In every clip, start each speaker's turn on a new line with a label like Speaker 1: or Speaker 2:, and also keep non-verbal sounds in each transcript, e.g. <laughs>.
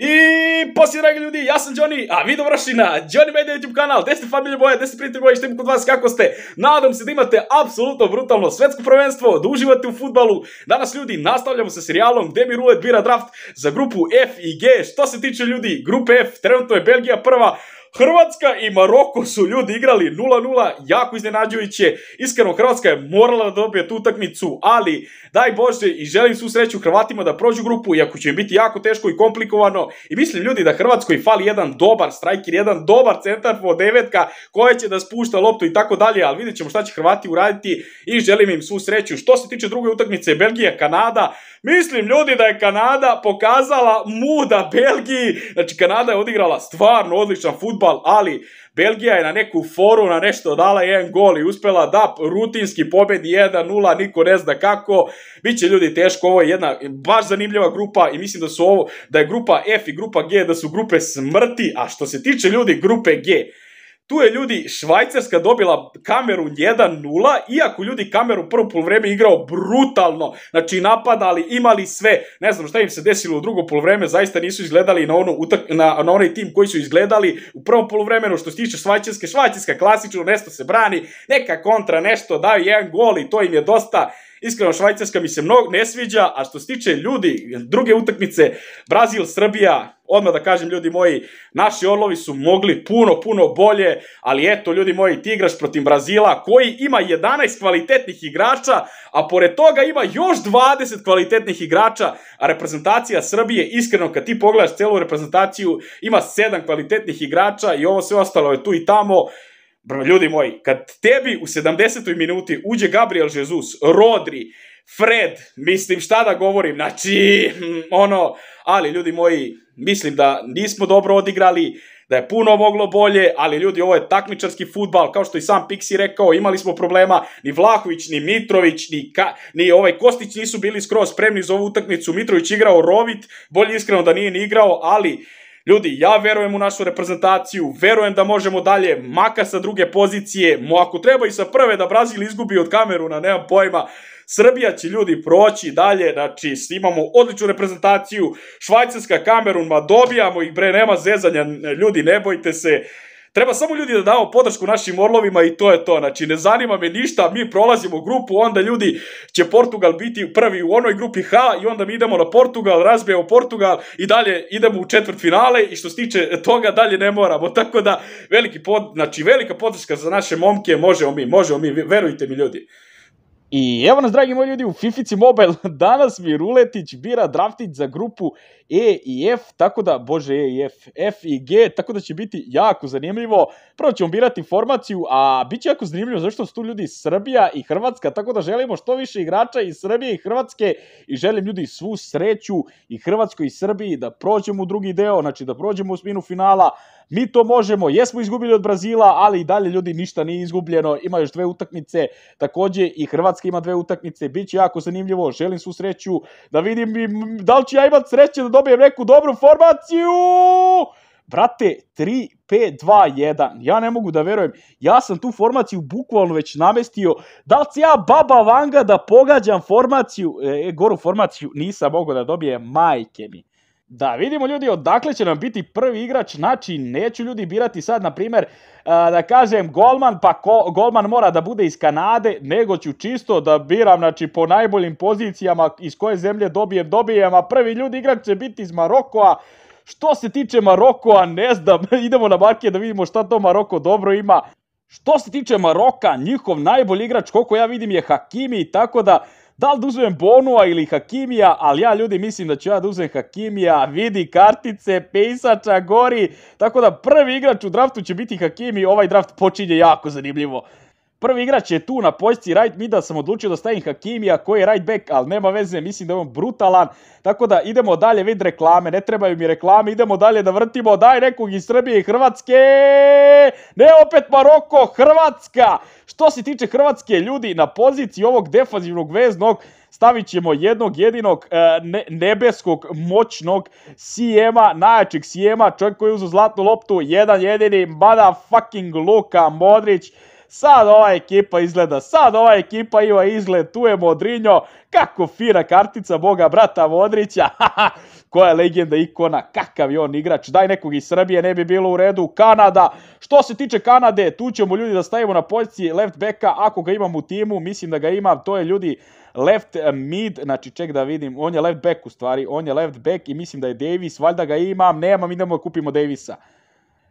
Speaker 1: I poslije, dragi ljudi, ja sam Johnny, a vi dobrošli na Johnny Media YouTube kanal, gdje ste familje boje, gdje ste prijatelji što kod vas, kako ste? Nadam se da imate apsolutno brutalno svetsko prvenstvo, da uživate u futbalu. Danas, ljudi, nastavljamo sa serijalom gdje mi Rulet bira draft za grupu F i G. Što se tiče ljudi, grupe F, trenutno je Belgija prva, Hrvatska i Maroko su ljudi igrali 0-0, jako iznenađujuće. Iskreno, Hrvatska je morala da dobije tu utakmicu, ali daj Bože i želim svu sreću Hrvatima da prođu grupu, iako će im biti jako teško i komplikovano. I mislim ljudi da Hrvatskoj fali jedan dobar striker, jedan dobar centar po devetka koja će da spušta loptu i tako dalje, ali vidjet ćemo šta će Hrvati uraditi i želim im svu sreću. Što se tiče druge utakmice, Belgija, Kanada, mislim ljudi da je Kanada pokazala muda Belgiji. Znači, Kanada je odigrala stvarno odličan futbal ali Belgija je na neku foru, na nešto dala jedan gol i uspela da rutinski pobedi 1-0, niko ne zna kako. Biće ljudi teško, ovo je jedna baš zanimljiva grupa i mislim da su ovo, da je grupa F i grupa G, da su grupe smrti, a što se tiče ljudi grupe G, tu je ljudi Švajcarska dobila kameru 1-0, iako ljudi kameru prvo polovreme igrao brutalno. Znači napadali, imali sve. Ne znam šta im se desilo u drugo polovreme, zaista nisu izgledali na, na, onaj tim koji su izgledali u prvom polovremenu što se tiče Švajcarske. Švajcarska klasično, nešto se brani, neka kontra, nešto daju jedan gol i to im je dosta. Iskreno, Švajcarska mi se mnogo ne sviđa, a što se tiče ljudi, druge utakmice, Brazil, Srbija, odmah da kažem ljudi moji, naši orlovi su mogli puno, puno bolje, ali eto ljudi moji, ti igraš protiv Brazila koji ima 11 kvalitetnih igrača, a pored toga ima još 20 kvalitetnih igrača, a reprezentacija Srbije, iskreno kad ti pogledaš celu reprezentaciju, ima 7 kvalitetnih igrača i ovo sve ostalo je tu i tamo, ljudi moji, kad tebi u 70. minuti uđe Gabriel Jesus, Rodri, Fred, mislim šta da govorim, znači, mm, ono, ali ljudi moji, mislim da nismo dobro odigrali, da je puno moglo bolje, ali ljudi, ovo je takmičarski futbal, kao što i sam Pixi rekao, imali smo problema, ni Vlahović, ni Mitrović, ni, Ka, ni ovaj Kostić nisu bili skroz spremni za ovu utakmicu, Mitrović igrao rovit, bolje iskreno da nije ni igrao, ali Ljudi, ja verujem u našu reprezentaciju, verujem da možemo dalje, maka sa druge pozicije, mo ako treba i sa prve da Brazil izgubi od Kameruna, nemam pojma. Srbija će ljudi proći dalje, znači imamo odličnu reprezentaciju, Švajcarska, Kamerun, ma dobijamo ih bre, nema zezanja, ljudi ne bojte se, Treba samo ljudi da damo podršku našim orlovima i to je to. Znači, ne zanima me ništa, mi prolazimo grupu, onda ljudi će Portugal biti prvi u onoj grupi H i onda mi idemo na Portugal, razbijemo Portugal i dalje idemo u četvrt finale i što se tiče toga dalje ne moramo. <laughs> Tako da, veliki znači, velika podrška za naše momke, možemo mi, možemo mi, verujte mi ljudi. I evo nas, dragi moji ljudi, u Fifici Mobile. <laughs> Danas mi Ruletić bira draftić za grupu E i F, tako da, bože, E i F, F i G, tako da će biti jako zanimljivo. Prvo ćemo birati formaciju, a bit će jako zanimljivo zašto su tu ljudi Srbija i Hrvatska, tako da želimo što više igrača iz Srbije i Hrvatske i želim ljudi svu sreću i Hrvatskoj i Srbiji da prođemo u drugi deo, znači da prođemo u sminu finala. Mi to možemo, jesmo izgubili od Brazila, ali i dalje ljudi ništa nije izgubljeno, ima još dve utakmice, također i Hrvatska ima dve utakmice, bit će jako zanimljivo, želim svu sreću, da vidim da li ću ja imat sreće da dobijem neku dobru formaciju! Brate, 3, 5, 2, 1. Ja ne mogu da verujem. Ja sam tu formaciju bukvalno već namestio. Da li si ja baba vanga da pogađam formaciju? E, e, goru formaciju nisam mogao da dobijem. Majke mi. Da, vidimo ljudi odakle će nam biti prvi igrač, znači neću ljudi birati sad na primjer e, da kažem golman, pa Goldman golman mora da bude iz Kanade, nego ću čisto da biram znači po najboljim pozicijama iz koje zemlje dobijem, dobijem, a prvi ljudi igrač će biti iz Marokoa. Što se tiče Marokoa, ne znam, <laughs> idemo na marke da vidimo šta to Maroko dobro ima. Što se tiče Maroka, njihov najbolji igrač, koliko ja vidim, je Hakimi, tako da da li da Bonua ili Hakimija, ali ja ljudi mislim da ću ja da Hakimija, vidi kartice, pisača, gori. Tako da prvi igrač u draftu će biti Hakimi, ovaj draft počinje jako zanimljivo. Prvi igrač je tu na poziciji right mida, sam odlučio da stavim Hakimija koji je right back, ali nema veze, mislim da je on brutalan. Tako da idemo dalje vid reklame, ne trebaju mi reklame, idemo dalje da vrtimo, daj nekog iz Srbije i Hrvatske. Ne opet Maroko, Hrvatska. Što se tiče Hrvatske, ljudi, na poziciji ovog defazivnog veznog, stavit ćemo jednog jedinog e, nebeskog moćnog Sijema, najjačeg Sijema, čovjek koji je uzu zlatnu loptu, jedan jedini, fucking Luka Modrić sad ova ekipa izgleda, sad ova ekipa ima izgled, tu je Modrinjo, kako fina kartica boga brata Modrića, <laughs> koja je legenda ikona, kakav je on igrač, daj nekog iz Srbije, ne bi bilo u redu, Kanada, što se tiče Kanade, tu ćemo ljudi da stavimo na poziciji left backa, ako ga imam u timu, mislim da ga imam, to je ljudi left mid, znači ček da vidim, on je left back u stvari, on je left back i mislim da je Davis, valjda ga imam, nemam, idemo kupimo Davisa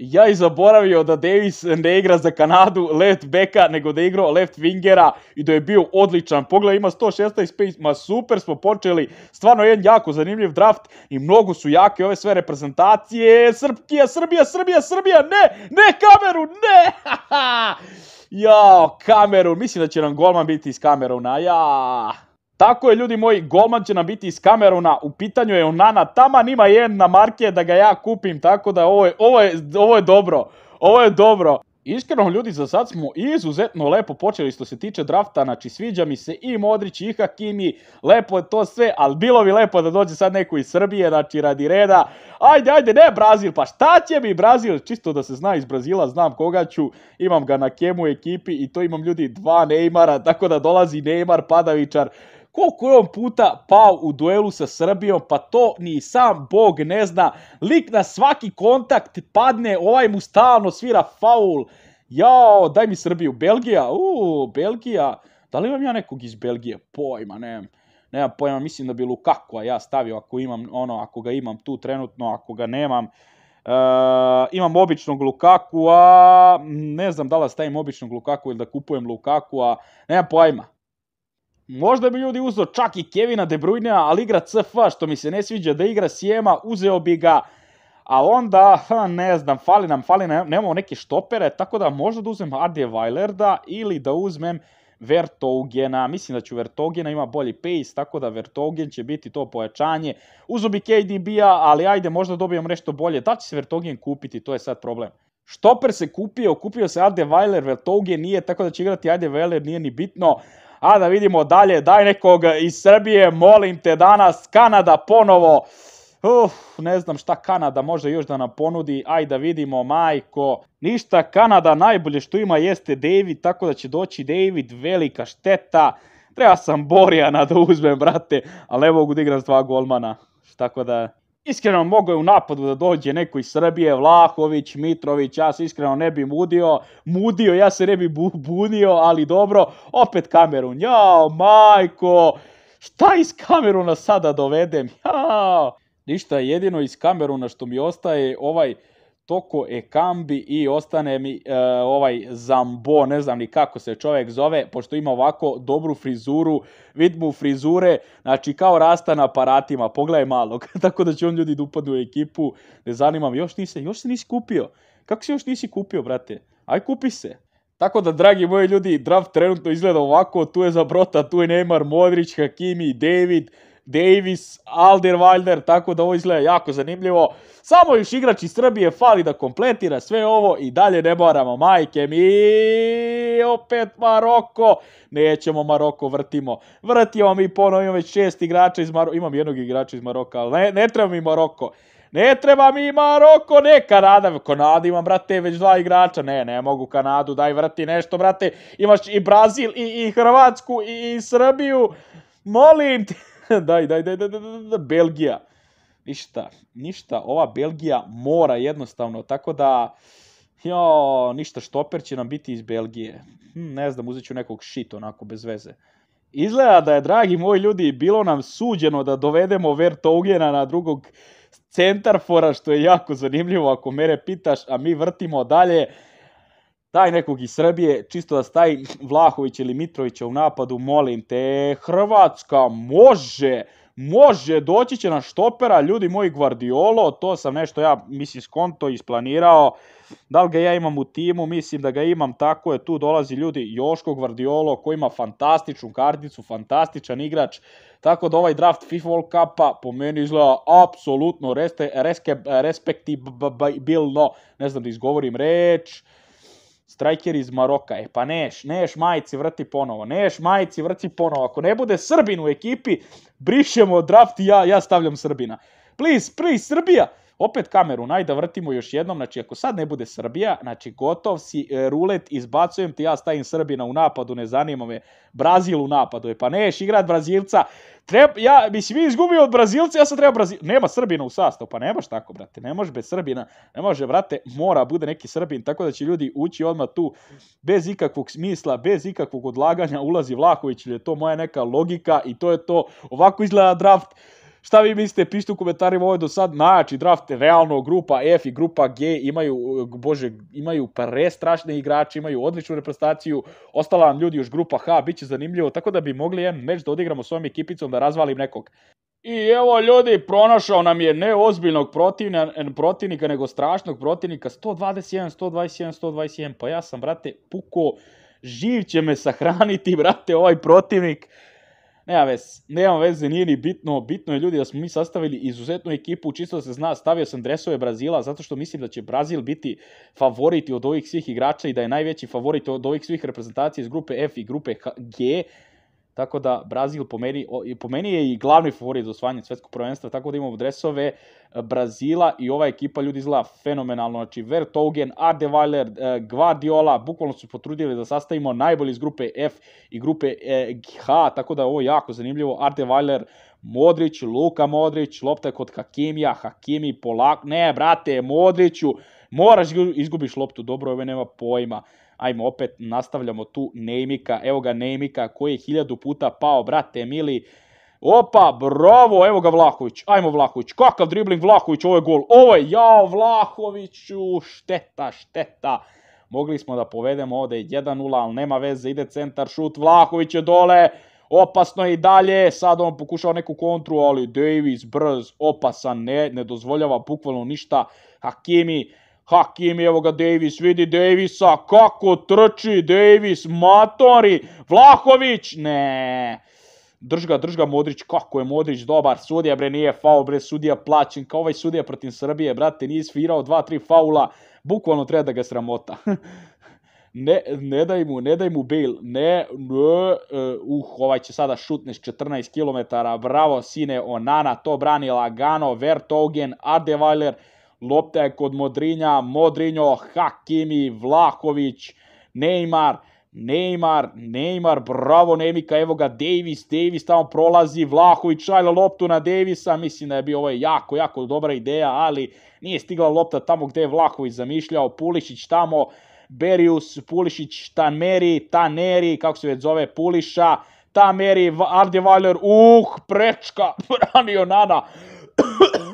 Speaker 1: ja i zaboravio da Davis ne igra za Kanadu left backa, nego da je igrao left wingera i da je bio odličan. Pogledaj, ima 116 pace, ma super smo počeli, stvarno jedan jako zanimljiv draft i mnogo su jake ove sve reprezentacije. Srpkija, Srbija, Srbija, Srbija, ne, ne kameru, ne! <laughs> Jao, kameru, mislim da će nam golman biti iz Kameruna, ja. Tako je, ljudi moji, golman će nam biti iz Kameruna, u pitanju je Onana, taman ima jedna marke da ga ja kupim, tako da ovo je, ovo je, ovo je dobro, ovo je dobro. Iskreno ljudi za sad smo izuzetno lepo počeli što se tiče drafta, znači sviđa mi se i Modrić i Hakimi, lepo je to sve, ali bilo bi lepo da dođe sad neko iz Srbije, znači radi reda, ajde, ajde, ne Brazil, pa šta će mi Brazil, čisto da se zna iz Brazila, znam koga ću, imam ga na kemu ekipi i to imam ljudi dva Neymara, tako da dolazi Neymar, Padavičar, koliko je on puta pao u duelu sa Srbijom, pa to ni sam Bog ne zna. Lik na svaki kontakt padne, ovaj mu stalno svira faul. Jao, daj mi Srbiju, Belgija, uu, Belgija. Da li imam ja nekog iz Belgije? Pojma, nemam. Nemam pojma, mislim da bi Lukaku, a ja stavio ako imam, ono, ako ga imam tu trenutno, ako ga nemam. E, imam običnog Lukaku, a ne znam da li stavim običnog Lukaku ili da kupujem Lukaku, a nemam pojma. Možda bi ljudi uzeo čak i Kevina De Bruyne, ali igra CF, što mi se ne sviđa da igra Sijema, uzeo bi ga, a onda, ne znam, fali nam, fali nam, nemamo neke štopere, tako da možda da uzmem Ardije Weilerda ili da uzmem Vertogena, mislim da ću Vertogena ima bolji pace, tako da Vertogen će biti to pojačanje. uzeo bi KDB-a, ali ajde možda dobijem nešto bolje. Da će se Vertogen kupiti, to je sad problem. Štoper se kupio, kupio se Ade Weiler, Vertogen nije, tako da će igrati Ade Weiler, nije ni bitno. A da vidimo dalje, daj nekog iz Srbije, molim te danas, Kanada ponovo. Uf, ne znam šta Kanada može još da nam ponudi, aj da vidimo majko. Ništa, Kanada najbolje što ima jeste David, tako da će doći David, velika šteta. Treba sam Borjana <laughs> da uzmem, brate, ali ne mogu da igram s dva golmana. Tako da, Iskreno mogao je u napadu da dođe neko iz Srbije, Vlahović, Mitrović, ja se iskreno ne bi mudio, mudio, ja se ne bi budio, bunio, ali dobro, opet kameru, jao, majko, šta iz Kameruna sada dovedem, jao. Ništa, jedino iz Kameruna što mi ostaje ovaj Toko Ekambi i ostane mi e, ovaj Zambo, ne znam ni kako se čovjek zove, pošto ima ovako dobru frizuru, vid mu frizure, znači kao rasta na aparatima, pogledaj malo, <laughs> tako da će on ljudi da u ekipu, ne zanima još, nisi, još se nisi kupio, kako se još nisi kupio, brate, aj kupi se. Tako da, dragi moji ljudi, draft trenutno izgleda ovako, tu je za brota, tu je Neymar, Modrić, Hakimi, David, Davis, Alderweiler, tako da ovo izgleda jako zanimljivo. Samo još igrač iz Srbije fali da kompletira sve ovo i dalje ne moramo majke mi opet Maroko. Nećemo Maroko, vrtimo. Vrtimo mi ponovno, već šest igrača iz Maroko, imam jednog igrača iz Maroka, ali ne, ne treba mi Maroko. Ne treba mi Maroko, ne Kanada. Kanada imam, brate, već dva igrača. Ne, ne mogu Kanadu, daj vrti nešto, brate. Imaš i Brazil, i, i Hrvatsku, i, i Srbiju. Molim te. <laughs> daj, daj, daj, daj, daj, daj, Belgija. Ništa, ništa, ova Belgija mora jednostavno, tako da, jo, ništa, štoper će nam biti iz Belgije. Hm, ne znam, uzet ću nekog shit onako, bez veze. Izgleda da je, dragi moji ljudi, bilo nam suđeno da dovedemo Vertogena na drugog centarfora, što je jako zanimljivo ako mene pitaš, a mi vrtimo dalje daj nekog iz Srbije, čisto da staji Vlahović ili Mitrovića u napadu, molim te, Hrvatska može, može, doći će na štopera, ljudi moji Guardiolo, to sam nešto ja, mislim, skonto isplanirao, da li ga ja imam u timu, mislim da ga imam, tako je, tu dolazi ljudi Joško gvardiolo koji ima fantastičnu karticu, fantastičan igrač, tako da ovaj draft FIFA World Cupa po meni izgleda apsolutno respektibilno, ne znam da izgovorim reč, Strajker iz Maroka. E pa neš, neš majici vrti ponovo, neš majici vrti ponovo. Ako ne bude Srbin u ekipi, brišemo draft i ja, ja stavljam Srbina. Please, please, Srbija! Opet kameru, naj da vrtimo još jednom, znači ako sad ne bude Srbija, znači gotov si e, rulet, izbacujem ti, ja stavim Srbina u napadu, ne zanima me, Brazil u napadu je, pa neš igrat Brazilca, treba, ja, mislim, mi izgubio od Brazilca, ja sam treba Brazil, nema Srbina u sastavu, pa nemaš tako, brate, ne može bez Srbina, ne može, brate, mora bude neki Srbin, tako da će ljudi ući odmah tu, bez ikakvog smisla, bez ikakvog odlaganja, ulazi Vlahović, je to moja neka logika i to je to, ovako izgleda draft, Šta vi mislite, pišite u komentarima ovo je do sad najjači draft, realno grupa F i grupa G imaju, bože, imaju prestrašne igrače, imaju odličnu reprezentaciju, ostala vam, ljudi još grupa H, bit će zanimljivo, tako da bi mogli jedan meč da odigramo svojom ekipicom da razvalim nekog. I evo ljudi, pronašao nam je ne ozbiljnog protivnika, nego strašnog protivnika, 121, 121, 121, pa ja sam, brate, puko, živ će me sahraniti, brate, ovaj protivnik. Nema vez, nema veze, nije ni bitno. Bitno je ljudi da smo mi sastavili izuzetnu ekipu, čisto da se zna, stavio sam dresove Brazila zato što mislim da će Brazil biti favorit od ovih svih igrača i da je najveći favorit od ovih svih reprezentacija iz grupe F i grupe G, tako da Brazil po meni, po meni je i glavni favorit za osvajanje svjetskog prvenstva, tako da imamo dresove eh, Brazila i ova ekipa ljudi izgleda fenomenalno. Znači Vertogen, Adevaler, eh, Guardiola, bukvalno su potrudili da sastavimo najbolji iz grupe F i grupe eh, H, tako da je ovo jako zanimljivo. Ardeweiler, Modrić, Luka Modrić, lopta je kod Hakimija, Hakimi polako, ne brate, Modriću, moraš izgubiš loptu, dobro, ove nema pojma ajmo opet nastavljamo tu Neymika. evo ga Neymika koji je hiljadu puta pao, brate mili, Opa, bravo, evo ga Vlahović, ajmo Vlahović, kakav dribling Vlahović, ovo je gol, ovo je, jao Vlahoviću, šteta, šteta. Mogli smo da povedemo ovdje 1-0, ali nema veze, ide centar, šut, Vlahović je dole, opasno je i dalje, sad on pokušava neku kontru, ali Davis brz, opasan, ne, ne dozvoljava bukvalno ništa Hakimi, Hakim, evo ga Davis, vidi Davisa, kako trči Davis, matori, Vlahović, ne. Drž ga, drž ga Modrić, kako je Modrić dobar, sudija bre nije faul, bre sudija plaćen, kao ovaj sudija protiv Srbije, brate, nije svirao dva, tri faula, bukvalno treba da ga sramota. <laughs> ne, ne daj mu, ne daj mu bil, ne, ne, uh, ovaj će sada šutne s 14 km, bravo sine Onana, to brani lagano, Vertogen, Adeweiler, Lopta je kod Modrinja, Modrinjo, Hakimi, Vlahović, Neymar, Neymar, Neymar, bravo Nemika, evo ga Davis, Davis tamo prolazi, Vlahović šalja loptu na Davisa, mislim da je bio ovo ovaj jako, jako dobra ideja, ali nije stigla lopta tamo gdje je Vlahović zamišljao, Pulišić tamo, Berius, Pulišić, Taneri, Taneri, kako se već zove, Puliša, Tameri, Ardevaljer, uh, prečka, <laughs> branio Nana,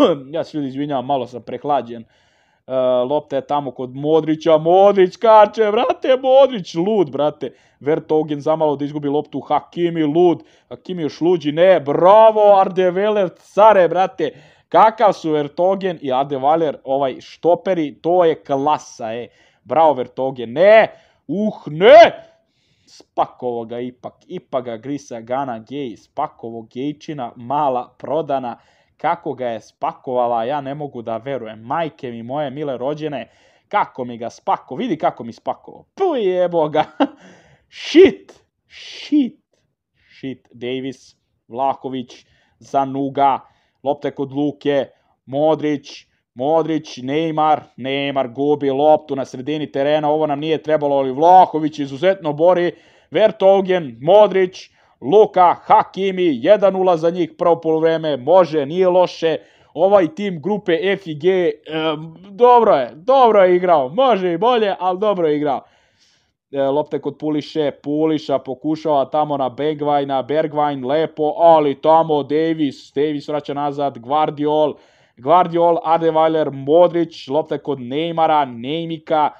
Speaker 1: <laughs> ja se ljudi izvinjam, malo sam prehlađen. E, lopta je tamo kod Modrića, Modrić kače, brate, Modrić, lud, brate. Vertogen zamalo da izgubi loptu, Hakimi, lud, Hakimi još luđi, ne, bravo, Ardeveler, care, brate. Kakav su Vertogen i Ardevaler, ovaj, štoperi, to je klasa, e. Bravo, Vertogen, ne, uh, ne, Spakovo ga ipak, ipak ga grisa Gana Gej, Spakovo Gejčina, mala prodana, kako ga je spakovala, ja ne mogu da verujem, majke mi moje mile rođene, kako mi ga spako, vidi kako mi spakovao, puj jebo <laughs> shit, shit, shit, Davis, Vlahović, Zanuga, lopte kod Luke, Modrić, Modrić, Neymar, Neymar gubi loptu na sredini terena, ovo nam nije trebalo, ali Vlahović izuzetno bori, Vertogen, Modrić, Luka Hakimi, 1-0 za njih prvo polovreme, može, nije loše. Ovaj tim grupe F i G, dobro je, dobro je igrao, može i bolje, ali dobro je igrao. E, lopte kod Puliše, Puliša pokušava tamo na na Bergvajn lepo, ali tamo Davis, Davis vraća nazad, Guardiol, Guardiol, Adevaler Modrić, lopte kod Neymara, Neymika,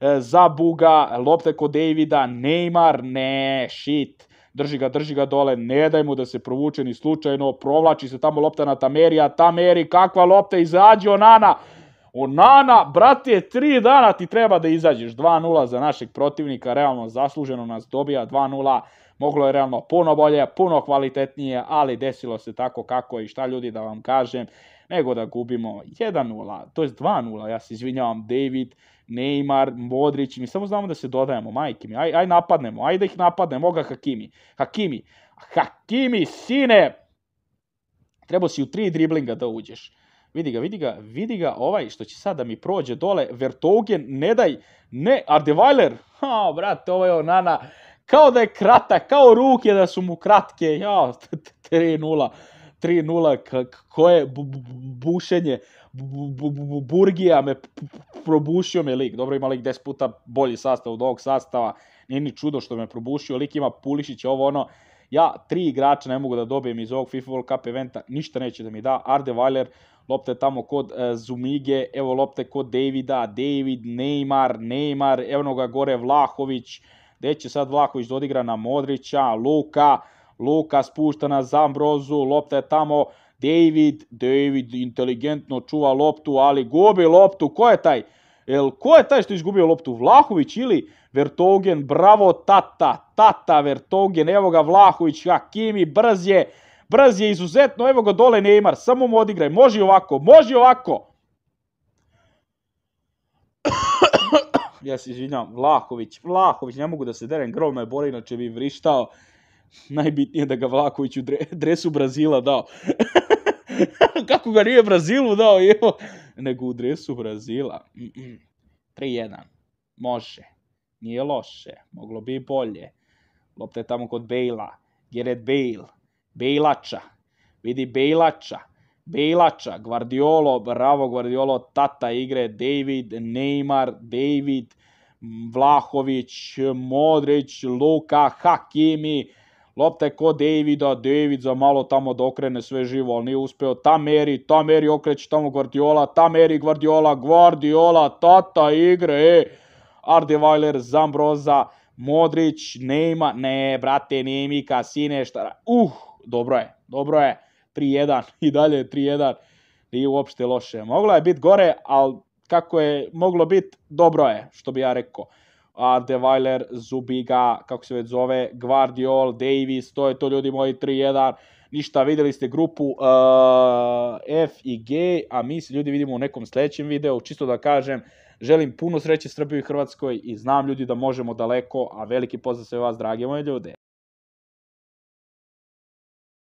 Speaker 1: e, Zabuga, lopte kod Davida, Neymar, ne, shit drži ga, drži ga dole, ne daj mu da se provuče ni slučajno, provlači se tamo lopta na Tamerija, Tameri, kakva lopta, izađi Onana, Onana, brate, tri dana ti treba da izađeš, 2-0 za našeg protivnika, realno zasluženo nas dobija 2-0, moglo je realno puno bolje, puno kvalitetnije, ali desilo se tako kako i šta ljudi da vam kažem, nego da gubimo 1-0, to je 2-0, ja se izvinjavam, David, Neymar, Modrić, mi samo znamo da se dodajemo, majke mi, aj, aj napadnemo, aj da ih napadnemo, oga Hakimi, Hakimi, Hakimi, sine, treba si u tri driblinga da uđeš. Vidi ga, vidi ga, vidi ga, ovaj što će sad da mi prođe dole, Vertogen, ne daj, ne, Ardevajler, ha, brate, ovo je Onana, kao da je kratak, kao ruke da su mu kratke, ja, 3-0. <laughs> 3-0, koje bušenje Burgija me probušio me lik. Dobro ima lik 10 puta bolji sastav od ovog sastava. Nije ni čudo što me probušio. Lik ima Pulišića, ovo ono. Ja tri igrača ne mogu da dobijem iz ovog FIFA World Cup eventa. Ništa neće da mi da. Arde Weiler, lopte tamo kod e, Zumige. Evo lopte kod Davida. David, Neymar, Neymar. Evo ga gore Vlahović. Gde će sad Vlahović odigra na Modrića, Luka. Luka spušta na Zambrozu, lopta je tamo, David, David inteligentno čuva loptu, ali gubi loptu, ko je taj? El ko je taj što je izgubio loptu? Vlahović ili Vertogen? Bravo, tata, tata Vertogen, evo ga Vlahović, Hakimi, brz je, brz je izuzetno, evo ga dole Neymar, samo mu odigraj, može ovako, može ovako. ja se izvinjam, Vlahović, Vlahović, ne mogu da se derem, grobno je boli, inače bi vrištao. <laughs> najbitnije da ga Vlaković u dresu Brazila dao. <laughs> Kako ga nije Brazilu dao, evo, nego u dresu Brazila. 3-1. Može. Nije loše. Moglo bi i bolje. Lopta tamo kod Bejla. Gerrit Bale. Bejlača. Vidi Bejlača. Bejlača. Guardiolo. Bravo Guardiolo. Tata igre. David. Neymar. David. Vlahović. Modrić. Luka. Hakimi. Lopta je ko Davida, David za malo tamo da sve živo, ali nije uspeo. Ta Meri, ta Meri okreće tamo Guardiola, ta Meri Guardiola, Guardiola, tata igre, e. Ardevajler, Zambroza, Modrić, Neima, ne, brate, Neimika, Sineštara. šta, uh, dobro je, dobro je, 3-1, <laughs> i dalje 3-1, nije uopšte loše. Moglo je biti gore, ali kako je moglo biti, dobro je, što bi ja rekao. Deweiler Zubiga, kako se već zove, Guardiol, Davis, to je to ljudi moji 3-1. Ništa, vidjeli ste grupu uh, F i G, a mi se ljudi vidimo u nekom sljedećem videu. Čisto da kažem, želim puno sreće Srbiji i Hrvatskoj i znam ljudi da možemo daleko, a veliki pozdrav sve vas drage moje ljude.